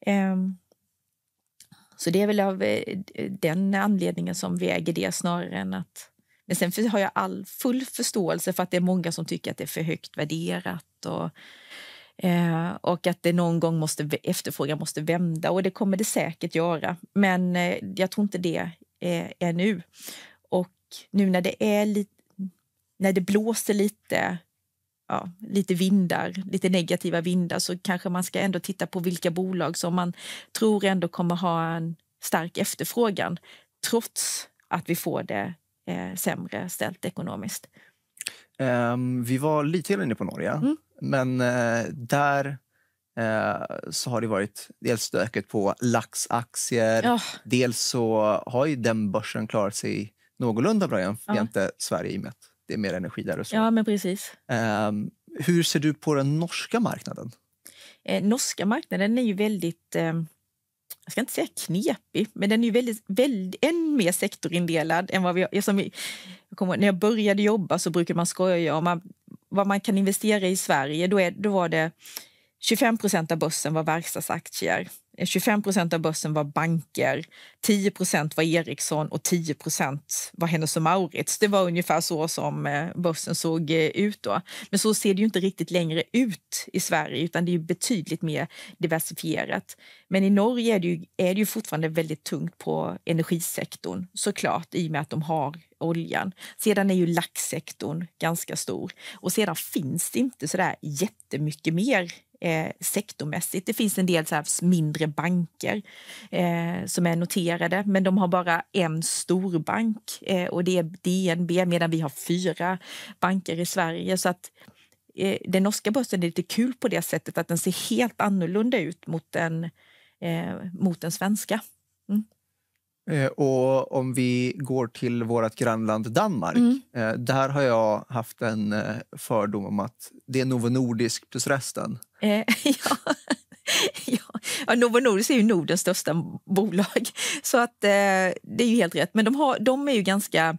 Ehm, så det är väl av eh, den anledningen som väger det snarare än att... Men sen har jag all full förståelse för att det är många som tycker att det är för högt värderat och, eh, och att det någon gång måste, efterfrågan måste vända och det kommer det säkert göra. Men jag tror inte det är, är nu. Och nu när det är lite, när det blåser lite, ja, lite vindar, lite negativa vindar så kanske man ska ändå titta på vilka bolag som man tror ändå kommer ha en stark efterfrågan trots att vi får det eh, sämre ställt ekonomiskt. Um, vi var lite inne på Norge, mm. men uh, där eh, så har det varit dels stöket på laxaktier. Oh. Dels så har ju den börsen klarat sig någorlunda bra jämte oh. Sverige i och med att det är mer energi där och så. Ja, men precis. Um, hur ser du på den norska marknaden? Eh, norska marknaden är ju väldigt, eh, jag ska inte säga knepig, men den är ju väldigt, väldigt, än mer sektorindelad än vad vi... Som jag kommer, när jag började jobba så brukade man skoja om man, vad man kan investera i Sverige. Då, är, då var det 25 av börsen var verkstadsaktier. 25 procent av börsen var banker, 10 procent var Ericsson och 10 procent var Hennes och Maurits. Det var ungefär så som eh, börsen såg eh, ut då. Men så ser det ju inte riktigt längre ut i Sverige utan det är betydligt mer diversifierat. Men i Norge är det ju, är det ju fortfarande väldigt tungt på energisektorn såklart i och med att de har oljan. Sedan är ju laxsektorn ganska stor och sedan finns det inte så där jättemycket mer eh, sektormässigt. Det finns en del så mindre banker eh, som är noterade, men de har bara en storbank eh, och det är DNB medan vi har fyra banker i Sverige. Så att eh, den norska börsen är lite kul på det sättet att den ser helt annorlunda ut mot den, eh, mot den svenska. Mm. Eh, och om vi går till vårt grannland Danmark. Mm. Eh, där har jag haft en eh, fördom om att det är Novo Nordisk plus resten. Eh, ja ja, Novo Nordisk är ju Nordens största bolag, så att, eh, det är ju helt rätt. Men de, har, de är ju ganska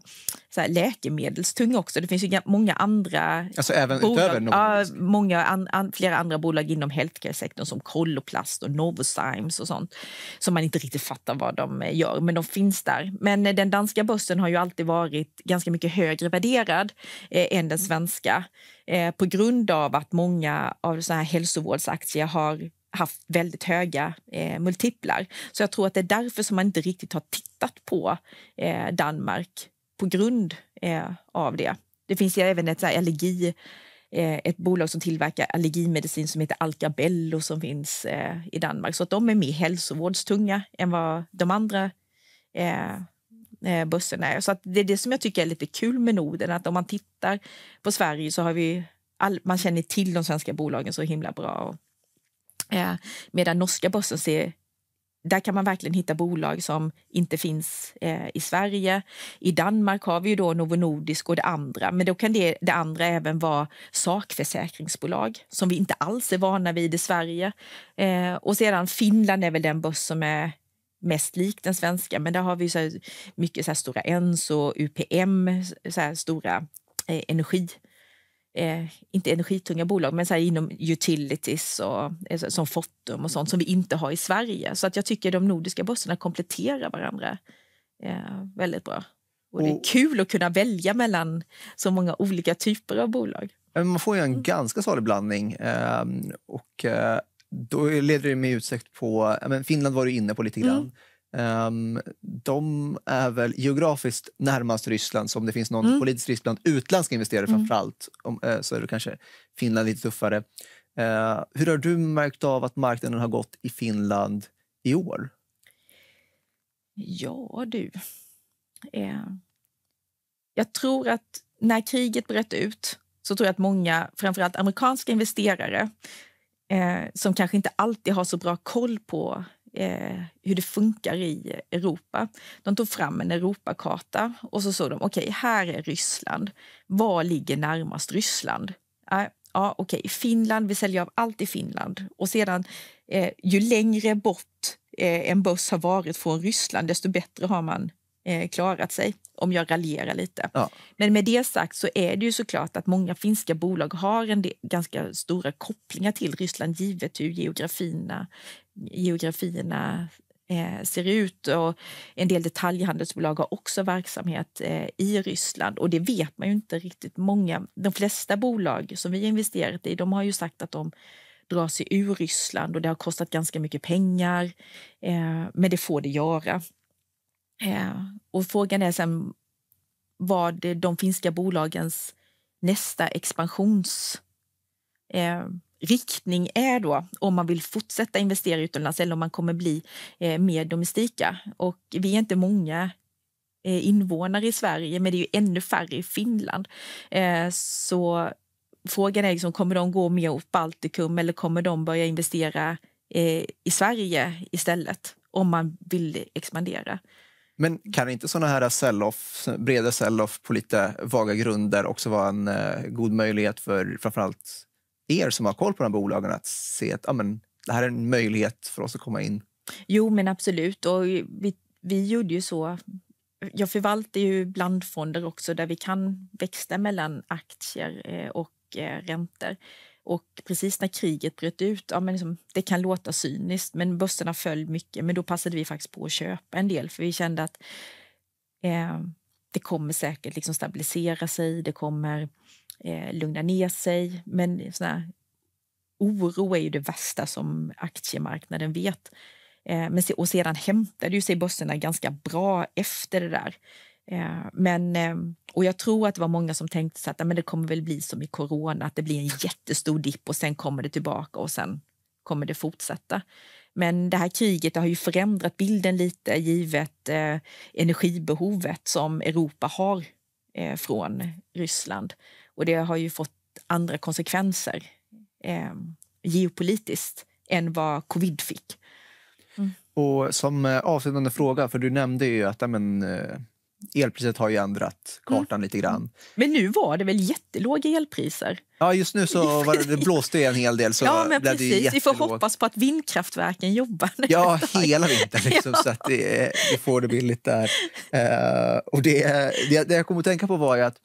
så här, läkemedelstunga också. Det finns ju många andra alltså även bolag, utöver ja, många an, an, flera andra bolag inom healthcare-sektorn som Koloplast och Novozymes och sånt som man inte riktigt fattar vad de eh, gör, men de finns där. Men eh, den danska börsen har ju alltid varit ganska mycket högre värderad eh, än den svenska eh, på grund av att många av så här hälsovårdsaktier har haft väldigt höga eh, multiplar. Så jag tror att det är därför som man inte riktigt har tittat på eh, Danmark på grund eh, av det. Det finns ju även ett så allergi eh, ett bolag som tillverkar allergimedicin som heter Alcabello som finns eh, i Danmark. Så att de är mer hälsovårdstunga än vad de andra eh, eh börsen är. Så det är det som jag tycker är lite kul med Norden, att om man tittar på Sverige så har vi all, man känner till de svenska bolagen så himla bra. Eh, medan norska börsen ser där kan man verkligen hitta bolag som inte finns eh, i Sverige. I Danmark har vi ju då Novo Nordisk och det andra, men då kan det, det andra även vara sakförsäkringsbolag som vi inte alls är vana vid i Sverige. Eh, och sedan Finland är väl den börs som är mest lik den svenska, men där har vi så mycket så stora Enso, UPM, så stora eh, energi Eh, inte energitunga bolag, men så inom utilities och, eh, som Fortum och sånt som vi inte har i Sverige. Så att jag tycker de nordiska börserna kompletterar varandra eh, väldigt bra. Och det är kul att kunna välja mellan så många olika typer av bolag. Man får ju en mm. ganska salig blandning. Ehm, och, eh, då leder det mig utsökt på... Finland var du inne på lite grann. Mm. Um, de är väl geografiskt närmast Ryssland, så om det finns någon mm. politiskt risk bland utländska investerare mm. framförallt om, eh, så är det kanske Finland lite tuffare. Uh, hur har du märkt av att marknaden har gått i Finland i år? Ja, du. Eh, jag tror att när kriget bröt ut så tror jag att många, framförallt amerikanska investerare eh, som kanske inte alltid har så bra koll på Eh, hur det funkar i Europa. De tog fram en Europakarta och så såg de, okej, okay, här är Ryssland. Var ligger närmast Ryssland? Äh, ja, okej, okay. Finland, vi säljer av allt i Finland. Och sedan, eh, ju längre bort eh, en buss har varit från Ryssland, desto bättre har man eh, klarat sig, om jag raljerar lite. Ja. Men med det sagt så är det ju såklart att många finska bolag har en del, ganska stora kopplingar till Ryssland givet hur geografierna, geografierna eh, ser ut. Och en del detaljhandelsbolag har också verksamhet eh, i Ryssland och det vet man ju inte riktigt. många. De flesta bolag som vi investerat i de har ju sagt att de drar sig ur Ryssland och det har kostat ganska mycket pengar. Eh, men det får det göra. Eh, och frågan är sen vad de finska bolagens nästa expansionsriktning eh, är då, om man vill fortsätta investera utomlands eller om man kommer bli eh, mer domestika. Och vi är inte många invånare i Sverige, men det är ju ännu färre i Finland. så frågan är liksom, kommer de gå mer åt Baltikum eller kommer de börja investera i Sverige istället om man vill expandera? Men kan inte såna här sell-off, breda sell-off på lite vaga grunder också vara en eh, god möjlighet för framförallt er som har koll på de här bolagen att se att ah, men, det här är en möjlighet för oss att komma in? Jo, men absolut. Och vi, vi gjorde ju så jag förvaltar ju blandfonder också där vi kan växla mellan aktier eh, och eh, räntor. Och precis när kriget bröt ut, ja, men liksom, det kan låta cyniskt, men börserna föll mycket. Men då passade vi faktiskt på att köpa en del, för vi kände att eh, det kommer säkert liksom stabilisera sig, det kommer eh, lugna ner sig. Men såna oro är ju det värsta som aktiemarknaden vet. Eh, men och sedan hämtade ju sig börserna ganska bra efter det där. Eh, men, ehm, och jag tror att det var många som tänkte så att men det kommer väl bli som i corona, att det blir en jättestor dipp och sen kommer det tillbaka och sen kommer det fortsätta. Men det här kriget det har ju förändrat bilden lite givet eh, energibehovet som Europa har eh, från Ryssland. Och det har ju fått andra konsekvenser eh, geopolitiskt än vad covid fick. Mm. Och som eh, avslutande fråga, för du nämnde ju att men, eh, elpriset har ju ändrat mm. kartan mm. lite grann. Men nu var det väl jättelåga elpriser? Ja, just nu så var det, det blåste det en hel del. Så ja, men precis. Vi får hoppas på att vindkraftverken jobbar. Ja, hela vintern. Liksom, ja. Så att det, det, får det billigt där. Uh, och det, det, det jag kom att tänka på var ju att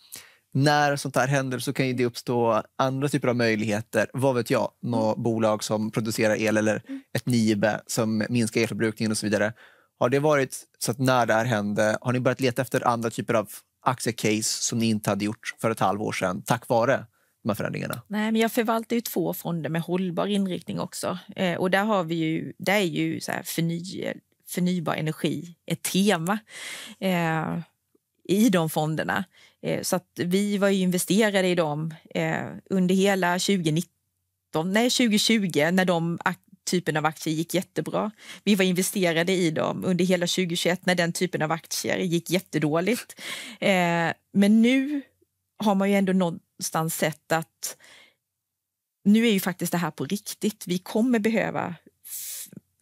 när sånt här händer så kan det uppstå andra typer av möjligheter. Vad vet jag? Något mm. bolag som producerar el eller mm. ett NIBE som minskar elförbrukningen och så vidare. Har det varit så att när det här hände, har ni börjat leta efter andra typer av aktiecase som ni inte hade gjort för ett halvår sedan tack vare de här förändringarna? Nej, men jag förvaltar ju två fonder med hållbar inriktning också. Eh, och där har vi ju, där är ju så här förny, förnybar energi ett tema eh, i de fonderna. Eh, så att vi var ju investerade i dem eh, under hela 2019 nej, 2020 när de typen av aktier gick jättebra. Vi var investerade i dem under hela 2021 när den typen av aktier gick jättedåligt. Eh, men nu har man ju ändå någonstans sett att nu är ju faktiskt det här på riktigt. Vi kommer behöva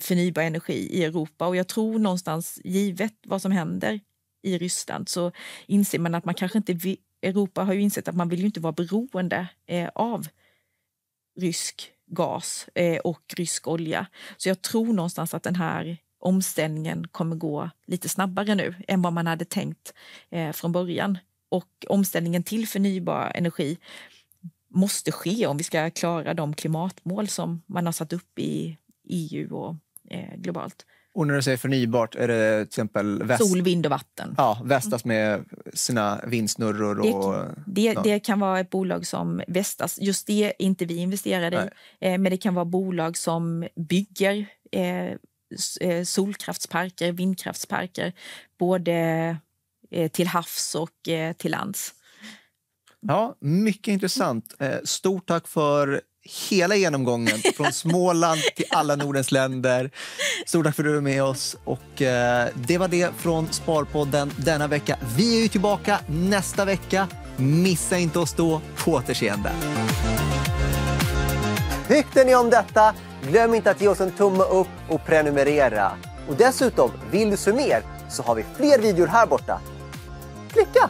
förnybar energi i Europa och jag tror någonstans givet vad som händer i Ryssland så inser man att man kanske inte vill, Europa har ju insett att man vill ju inte vara beroende eh, av rysk gas eh, och rysk olja. Så jag tror någonstans att den här omställningen kommer gå lite snabbare nu än vad man hade tänkt eh, från början. Och omställningen till förnybar energi måste ske om vi ska klara de klimatmål som man har satt upp i EU och eh, globalt. Och när du säger förnybart, är det till exempel väst... sol, vind och vatten? Ja, Vestas med sina vindsnurror. Och... Det, det, det, kan vara ett bolag som Vestas. Just det är inte vi investerade i, eh, men det kan vara bolag som bygger eh, eh solkraftsparker, vindkraftsparker, både eh, till havs och eh, till lands. Ja, mycket intressant. Eh, stort tack för hela genomgången från Småland till alla Nordens länder. Stort tack för att du är med oss. Och, eh, det var det från Sparpodden denna vecka. Vi är ju tillbaka nästa vecka. Missa inte oss då. På återseende. Tyckte ni om detta? Glöm inte att ge oss en tumme upp och prenumerera. Och dessutom, vill du se mer så har vi fler videor här borta. Klicka!